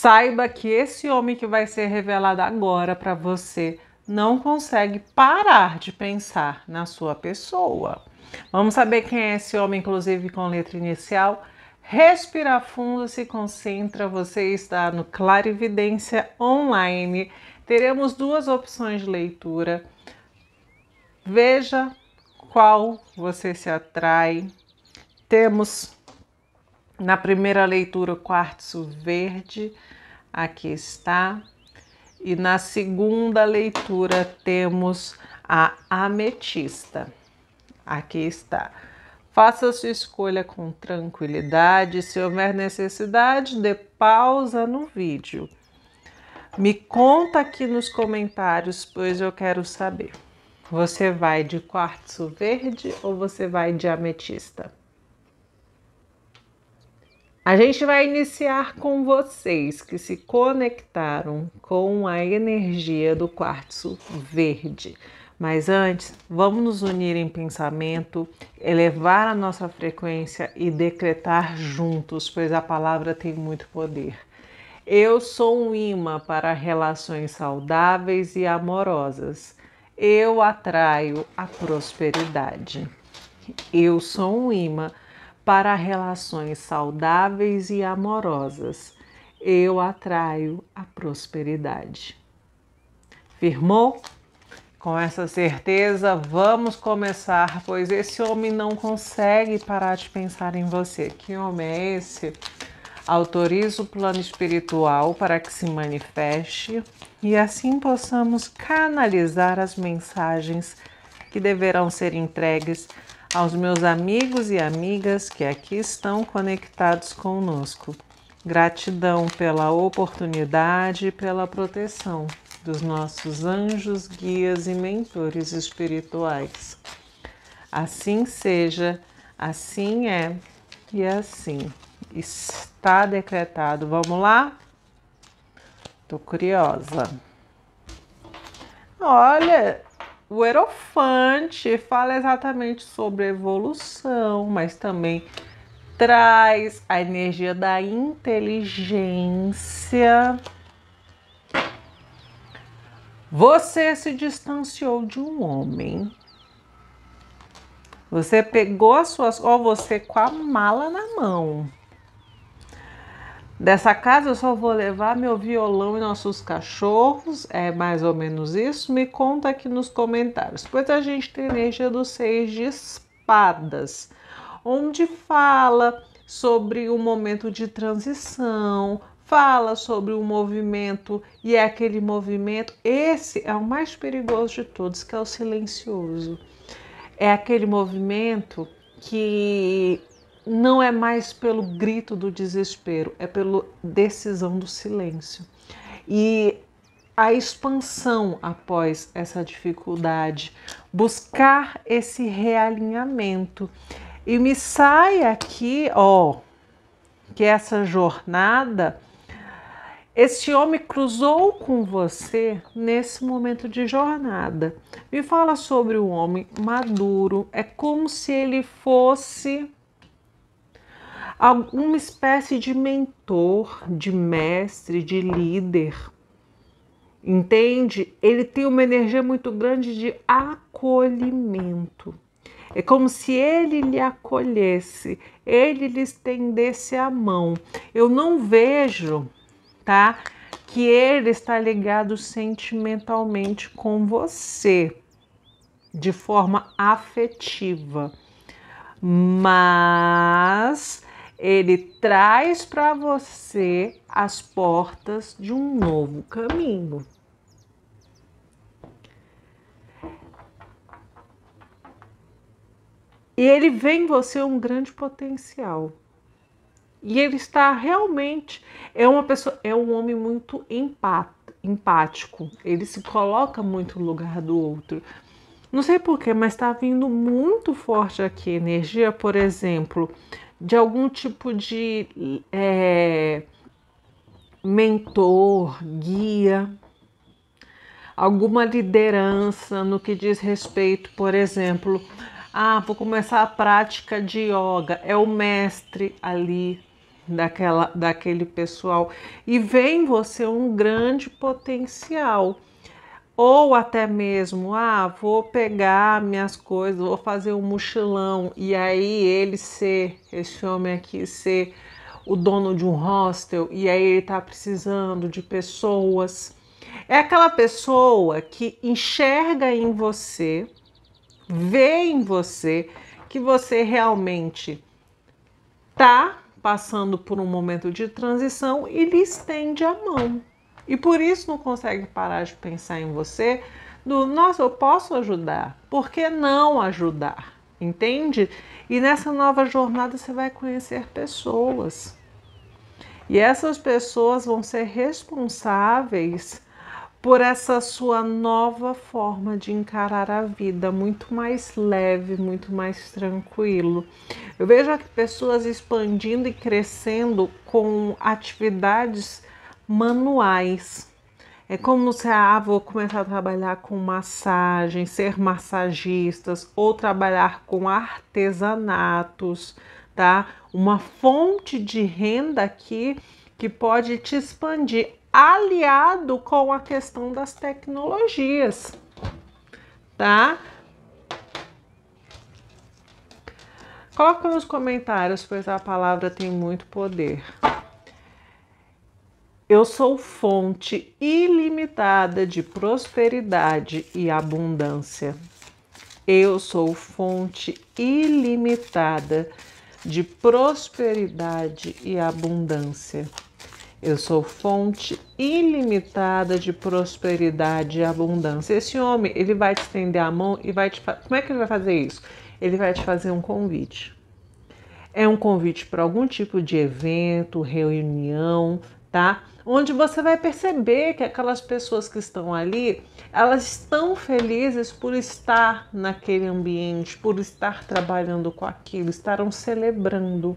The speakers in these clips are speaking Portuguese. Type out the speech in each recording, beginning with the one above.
Saiba que esse homem que vai ser revelado agora para você não consegue parar de pensar na sua pessoa. Vamos saber quem é esse homem, inclusive com letra inicial. Respira fundo, se concentra. Você está no Clarividência Online. Teremos duas opções de leitura. Veja qual você se atrai. Temos na primeira leitura, quartzo verde, aqui está. E na segunda leitura, temos a ametista. Aqui está. Faça sua escolha com tranquilidade. Se houver necessidade, dê pausa no vídeo. Me conta aqui nos comentários, pois eu quero saber. Você vai de quartzo verde ou você vai de ametista? A gente vai iniciar com vocês que se conectaram com a energia do quartzo verde. Mas antes, vamos nos unir em pensamento, elevar a nossa frequência e decretar juntos, pois a palavra tem muito poder. Eu sou um imã para relações saudáveis e amorosas. Eu atraio a prosperidade. Eu sou um imã para para relações saudáveis e amorosas, eu atraio a prosperidade. Firmou? Com essa certeza, vamos começar, pois esse homem não consegue parar de pensar em você. Que homem é esse? Autoriza o plano espiritual para que se manifeste e assim possamos canalizar as mensagens que deverão ser entregues aos meus amigos e amigas que aqui estão conectados conosco. Gratidão pela oportunidade e pela proteção dos nossos anjos, guias e mentores espirituais. Assim seja, assim é e assim está decretado. Vamos lá? Tô curiosa. Olha, o Erofante fala exatamente sobre evolução, mas também traz a energia da inteligência. Você se distanciou de um homem. Você pegou as suas. Ó, você com a mala na mão. Dessa casa eu só vou levar meu violão e nossos cachorros. É mais ou menos isso. Me conta aqui nos comentários. Pois a gente tem a energia do seis de espadas, onde fala sobre o um momento de transição, fala sobre o um movimento e é aquele movimento. Esse é o mais perigoso de todos, que é o silencioso. É aquele movimento que não é mais pelo grito do desespero, é pela decisão do silêncio. E a expansão após essa dificuldade, buscar esse realinhamento. E me sai aqui, ó, que essa jornada, este homem cruzou com você nesse momento de jornada. Me fala sobre o homem maduro, é como se ele fosse alguma espécie de mentor, de mestre, de líder. Entende? Ele tem uma energia muito grande de acolhimento. É como se ele lhe acolhesse, ele lhe estendesse a mão. Eu não vejo, tá? Que ele está ligado sentimentalmente com você, de forma afetiva. Mas ele traz para você as portas de um novo caminho. E ele vê em você um grande potencial. E ele está realmente é uma pessoa, é um homem muito empático. Ele se coloca muito no lugar do outro. Não sei porquê, mas está vindo muito forte aqui energia, por exemplo, de algum tipo de é, mentor, guia, alguma liderança no que diz respeito, por exemplo, ah, vou começar a prática de yoga, é o mestre ali daquela, daquele pessoal e vem você um grande potencial ou até mesmo, ah, vou pegar minhas coisas, vou fazer um mochilão. E aí ele ser, esse homem aqui, ser o dono de um hostel, e aí ele tá precisando de pessoas. É aquela pessoa que enxerga em você, vê em você que você realmente tá passando por um momento de transição e lhe estende a mão e por isso não consegue parar de pensar em você, do nossa, eu posso ajudar, por que não ajudar? Entende? E nessa nova jornada você vai conhecer pessoas. E essas pessoas vão ser responsáveis por essa sua nova forma de encarar a vida, muito mais leve, muito mais tranquilo. Eu vejo aqui pessoas expandindo e crescendo com atividades manuais. É como se a ah, vou começar a trabalhar com massagem, ser massagistas ou trabalhar com artesanatos, tá? Uma fonte de renda aqui que pode te expandir, aliado com a questão das tecnologias, tá? Coloca nos comentários, pois a palavra tem muito poder. Eu sou fonte ilimitada de prosperidade e abundância. Eu sou fonte ilimitada de prosperidade e abundância. Eu sou fonte ilimitada de prosperidade e abundância. Esse homem, ele vai te estender a mão e vai te. Como é que ele vai fazer isso? Ele vai te fazer um convite. É um convite para algum tipo de evento, reunião, tá? onde você vai perceber que aquelas pessoas que estão ali, elas estão felizes por estar naquele ambiente, por estar trabalhando com aquilo, estarão celebrando,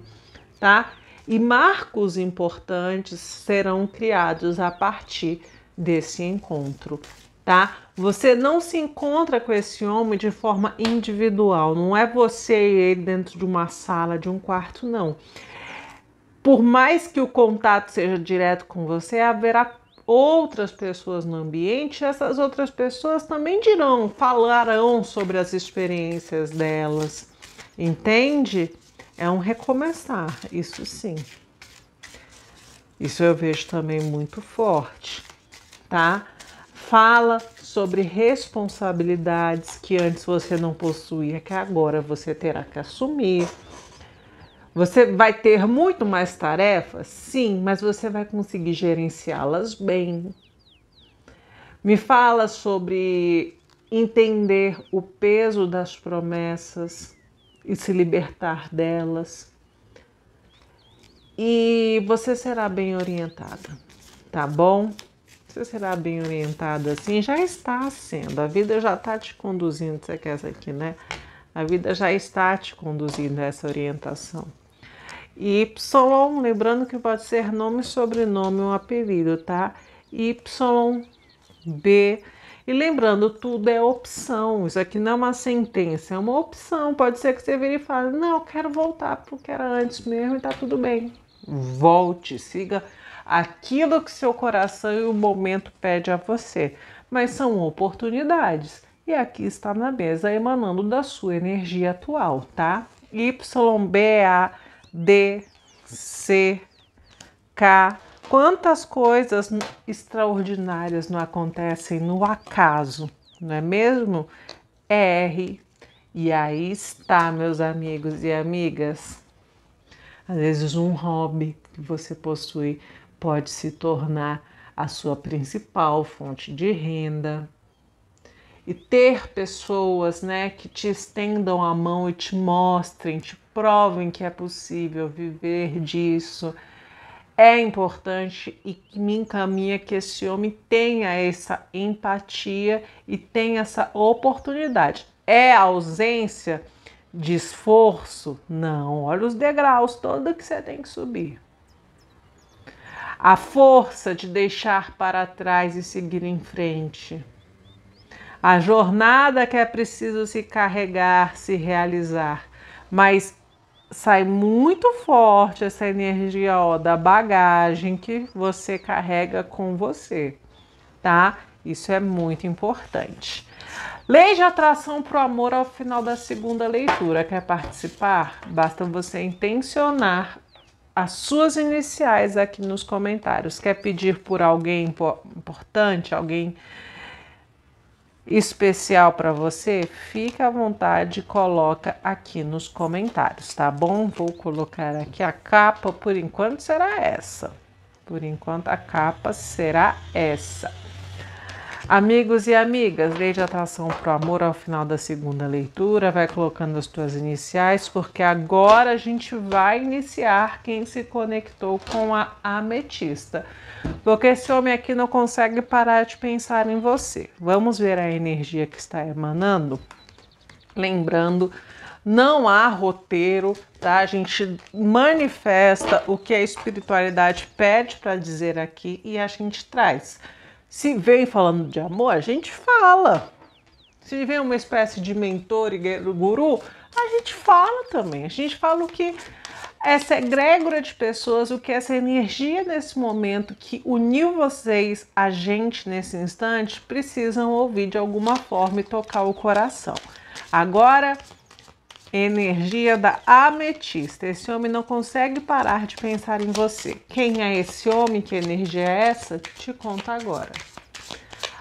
tá? E marcos importantes serão criados a partir desse encontro, tá? Você não se encontra com esse homem de forma individual, não é você e ele dentro de uma sala, de um quarto, não por mais que o contato seja direto com você, haverá outras pessoas no ambiente, essas outras pessoas também dirão, falarão sobre as experiências delas. Entende? É um recomeçar, isso sim. Isso eu vejo também muito forte, tá? Fala sobre responsabilidades que antes você não possuía, que agora você terá que assumir você vai ter muito mais tarefas? Sim, mas você vai conseguir gerenciá-las bem. Me fala sobre entender o peso das promessas e se libertar delas. E você será bem orientada, tá bom? Você será bem orientada assim, já está sendo. A vida já está te conduzindo, você quer essa aqui, né? A vida já está te conduzindo a essa orientação. Y, lembrando que pode ser nome, sobrenome ou um apelido, tá? Y, B. E lembrando, tudo é opção. Isso aqui não é uma sentença, é uma opção. Pode ser que você vire e fale: Não, eu quero voltar porque era antes mesmo e tá tudo bem. Volte, siga aquilo que seu coração e o momento pede a você. Mas são oportunidades. E aqui está na mesa, emanando da sua energia atual, tá? YBA D, C, K. Quantas coisas extraordinárias não acontecem no acaso, não é mesmo? R. E aí está, meus amigos e amigas. Às vezes, um hobby que você possui pode se tornar a sua principal fonte de renda. E ter pessoas né, que te estendam a mão e te mostrem, te provem que é possível viver disso. É importante e me encaminha que esse homem tenha essa empatia e tenha essa oportunidade. É ausência de esforço? Não, olha os degraus todos que você tem que subir. A força de deixar para trás e seguir em frente. A jornada que é preciso se carregar, se realizar. Mas sai muito forte essa energia ó, da bagagem que você carrega com você, tá? Isso é muito importante. Lei de atração para o amor ao final da segunda leitura. Quer participar? Basta você intencionar as suas iniciais aqui nos comentários. Quer pedir por alguém importante, alguém especial para você, fica à vontade, coloca aqui nos comentários, tá bom? Vou colocar aqui a capa, por enquanto será essa. Por enquanto a capa será essa. Amigos e amigas, lei de atração para o amor ao final da segunda leitura, vai colocando as tuas iniciais, porque agora a gente vai iniciar quem se conectou com a ametista. Porque esse homem aqui não consegue parar de pensar em você. Vamos ver a energia que está emanando? Lembrando não há roteiro, tá? A gente manifesta o que a espiritualidade pede para dizer aqui e a gente traz. Se vem falando de amor, a gente fala. Se vem uma espécie de mentor e guru, a gente fala também. A gente fala o que essa egrégora de pessoas, o que essa energia nesse momento que uniu vocês, a gente nesse instante, precisam ouvir de alguma forma e tocar o coração. Agora, Energia da ametista. Esse homem não consegue parar de pensar em você. Quem é esse homem? Que energia é essa? Te conta agora.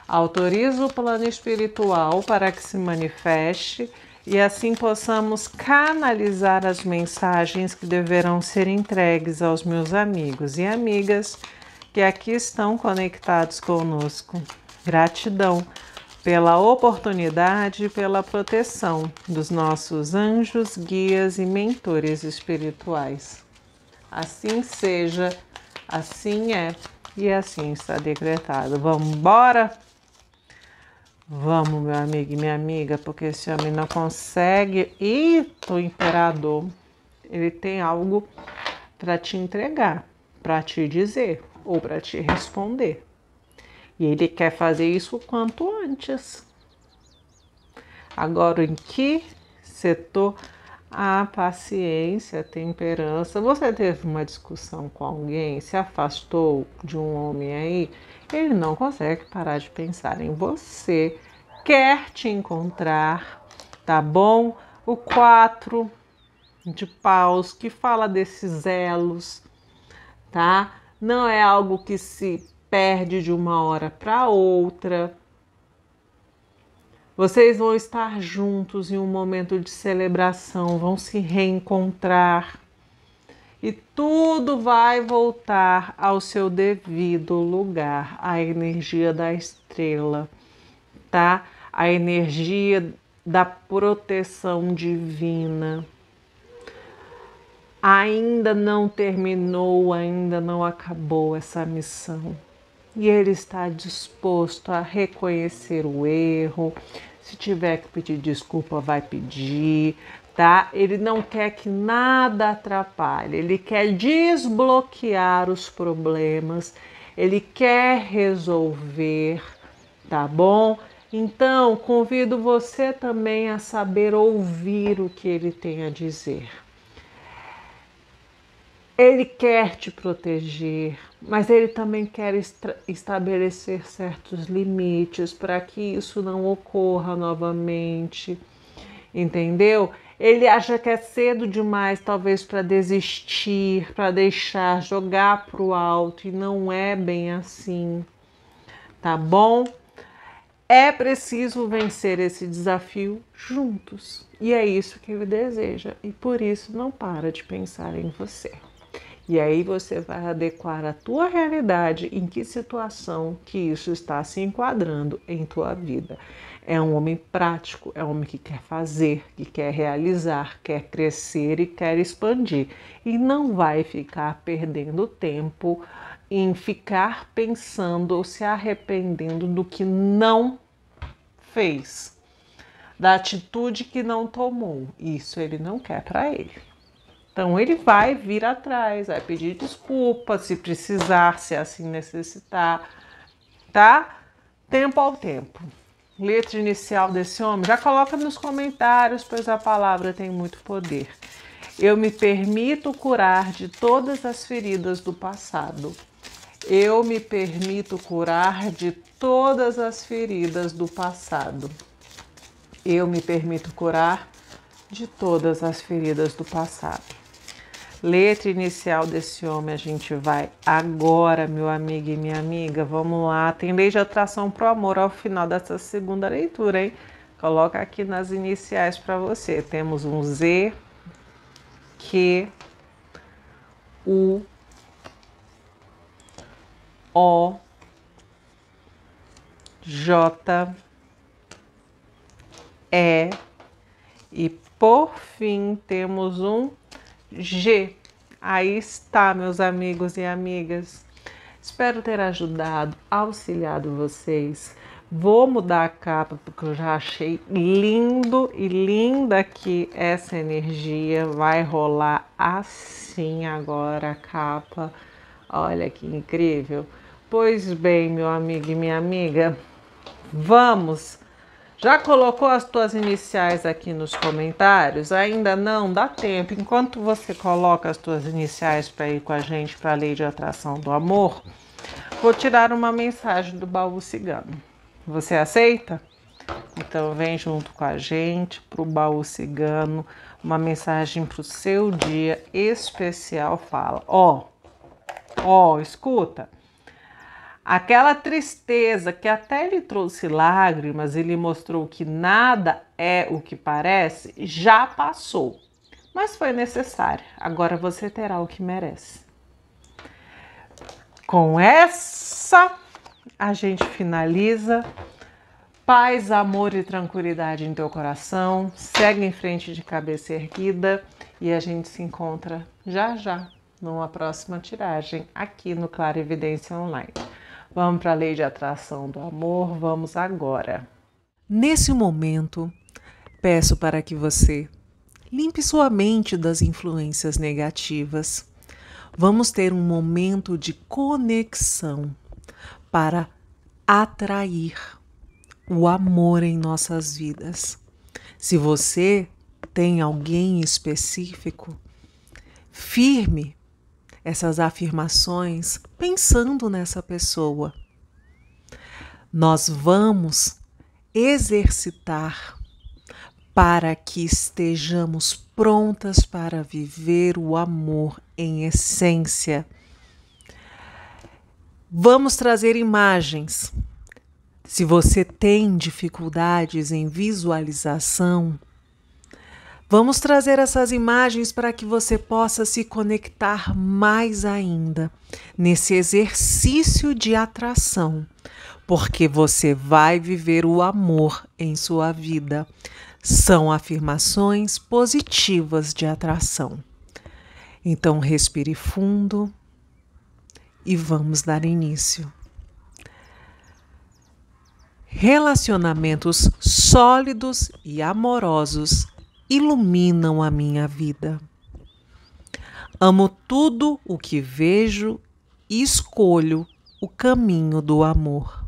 Autoriza o plano espiritual para que se manifeste e assim possamos canalizar as mensagens que deverão ser entregues aos meus amigos e amigas que aqui estão conectados conosco. Gratidão pela oportunidade e pela proteção dos nossos anjos, guias e mentores espirituais. Assim seja, assim é e assim está decretado. Vamos embora? Vamos, meu amigo e minha amiga, porque esse homem não consegue. E o imperador, ele tem algo para te entregar, para te dizer ou para te responder. E ele quer fazer isso o quanto antes. Agora, em que setor a paciência, a temperança? Você teve uma discussão com alguém, se afastou de um homem aí, ele não consegue parar de pensar em você. Quer te encontrar, tá bom? O 4 de paus que fala desses elos, tá? Não é algo que se perde de uma hora para outra. Vocês vão estar juntos em um momento de celebração, vão se reencontrar e tudo vai voltar ao seu devido lugar, a energia da estrela, tá? A energia da proteção divina. Ainda não terminou, ainda não acabou essa missão e ele está disposto a reconhecer o erro. Se tiver que pedir desculpa, vai pedir, tá? Ele não quer que nada atrapalhe, ele quer desbloquear os problemas, ele quer resolver, tá bom? Então, convido você também a saber ouvir o que ele tem a dizer. Ele quer te proteger, mas ele também quer estabelecer certos limites para que isso não ocorra novamente. Entendeu? Ele acha que é cedo demais, talvez, para desistir, para deixar jogar para o alto, e não é bem assim. Tá bom? É preciso vencer esse desafio juntos. E é isso que ele deseja. E por isso não para de pensar em você. E aí você vai adequar a tua realidade em que situação que isso está se enquadrando em tua vida. É um homem prático, é um homem que quer fazer, que quer realizar, quer crescer e quer expandir. E não vai ficar perdendo tempo em ficar pensando ou se arrependendo do que não fez, da atitude que não tomou. Isso ele não quer para ele. Então ele vai vir atrás, vai pedir desculpa se precisar, se é assim necessitar, tá? Tempo ao tempo. Letra inicial desse homem, já coloca nos comentários, pois a palavra tem muito poder. Eu me permito curar de todas as feridas do passado. Eu me permito curar de todas as feridas do passado. Eu me permito curar de todas as feridas do passado. Letra inicial desse homem, a gente vai agora, meu amigo e minha amiga. Vamos lá. Tem lei de atração pro amor ao final dessa segunda leitura, hein? Coloca aqui nas iniciais para você. Temos um Z, Q, U, O, J, E. E por fim temos um G. Aí está, meus amigos e amigas. Espero ter ajudado, auxiliado vocês. Vou mudar a capa porque eu já achei lindo e linda que essa energia vai rolar assim agora a capa. Olha que incrível. Pois bem, meu amigo e minha amiga, vamos já colocou as tuas iniciais aqui nos comentários? Ainda não? Dá tempo. Enquanto você coloca as tuas iniciais para ir com a gente para a lei de atração do amor, vou tirar uma mensagem do baú cigano. Você aceita? Então vem junto com a gente para o baú cigano, uma mensagem para o seu dia especial. Fala, ó, ó, escuta. Aquela tristeza que até lhe trouxe lágrimas e lhe mostrou que nada é o que parece, já passou, mas foi necessária. Agora você terá o que merece. Com essa, a gente finaliza. Paz, amor e tranquilidade em teu coração. Segue em frente de cabeça erguida e a gente se encontra já já numa próxima tiragem aqui no Claro Evidência Online. Vamos para a lei de atração do amor, vamos agora. Nesse momento, peço para que você limpe sua mente das influências negativas. Vamos ter um momento de conexão para atrair o amor em nossas vidas. Se você tem alguém específico, firme essas afirmações pensando nessa pessoa. Nós vamos exercitar para que estejamos prontas para viver o amor em essência. Vamos trazer imagens. Se você tem dificuldades em visualização, Vamos trazer essas imagens para que você possa se conectar mais ainda nesse exercício de atração, porque você vai viver o amor em sua vida. São afirmações positivas de atração. Então, respire fundo e vamos dar início. Relacionamentos sólidos e amorosos iluminam a minha vida. Amo tudo o que vejo e escolho o caminho do amor.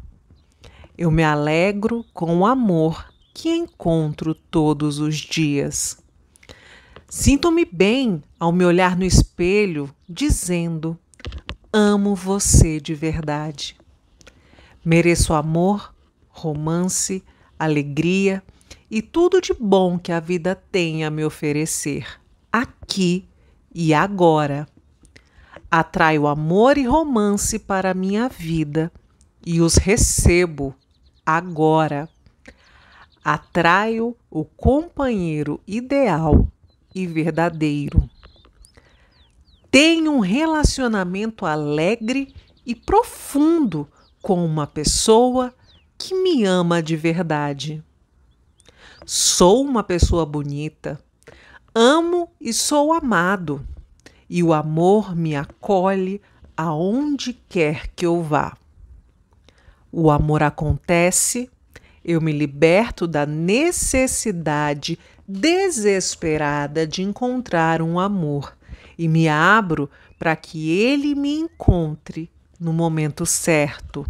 Eu me alegro com o amor que encontro todos os dias. Sinto-me bem ao me olhar no espelho, dizendo: Amo você de verdade. Mereço amor, romance, alegria e tudo de bom que a vida tem a me oferecer, aqui e agora. Atraio amor e romance para a minha vida e os recebo agora. Atraio o companheiro ideal e verdadeiro. Tenho um relacionamento alegre e profundo com uma pessoa que me ama de verdade. Sou uma pessoa bonita. Amo e sou amado. E o amor me acolhe aonde quer que eu vá. O amor acontece, eu me liberto da necessidade desesperada de encontrar um amor e me abro para que ele me encontre no momento certo.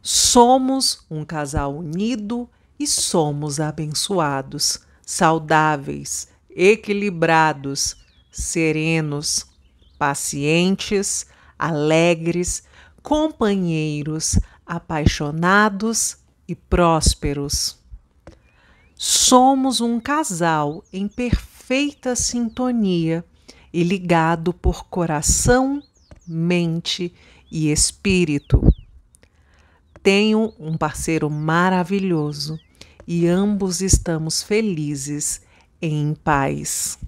Somos um casal unido, e somos abençoados, saudáveis, equilibrados, serenos, pacientes, alegres, companheiros, apaixonados e prósperos. Somos um casal em perfeita sintonia e ligado por coração, mente e espírito. Tenho um parceiro maravilhoso e ambos estamos felizes em paz.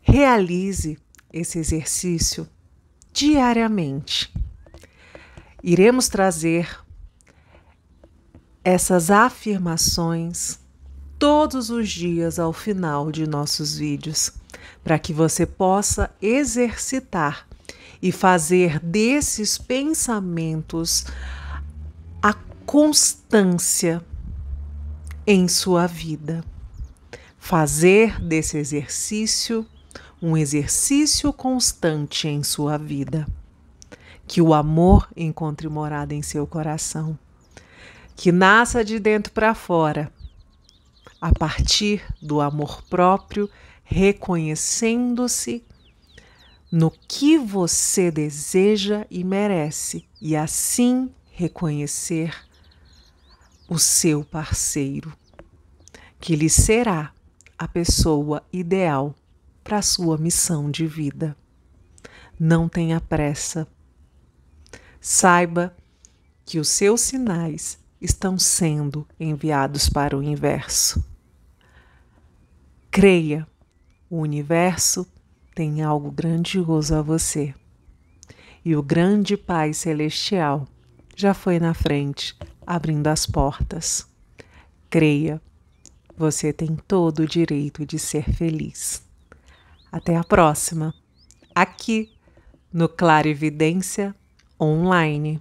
Realize esse exercício diariamente. Iremos trazer essas afirmações todos os dias ao final de nossos vídeos, para que você possa exercitar e fazer desses pensamentos constância em sua vida. Fazer desse exercício um exercício constante em sua vida. Que o amor encontre morada em seu coração. Que nasça de dentro para fora, a partir do amor próprio, reconhecendo-se no que você deseja e merece, e assim reconhecer o seu parceiro, que lhe será a pessoa ideal para sua missão de vida. Não tenha pressa. Saiba que os seus sinais estão sendo enviados para o inverso. Creia, o universo tem algo grandioso a você. E o grande Pai Celestial já foi na frente abrindo as portas. Creia, você tem todo o direito de ser feliz. Até a próxima, aqui no Clarividência Online.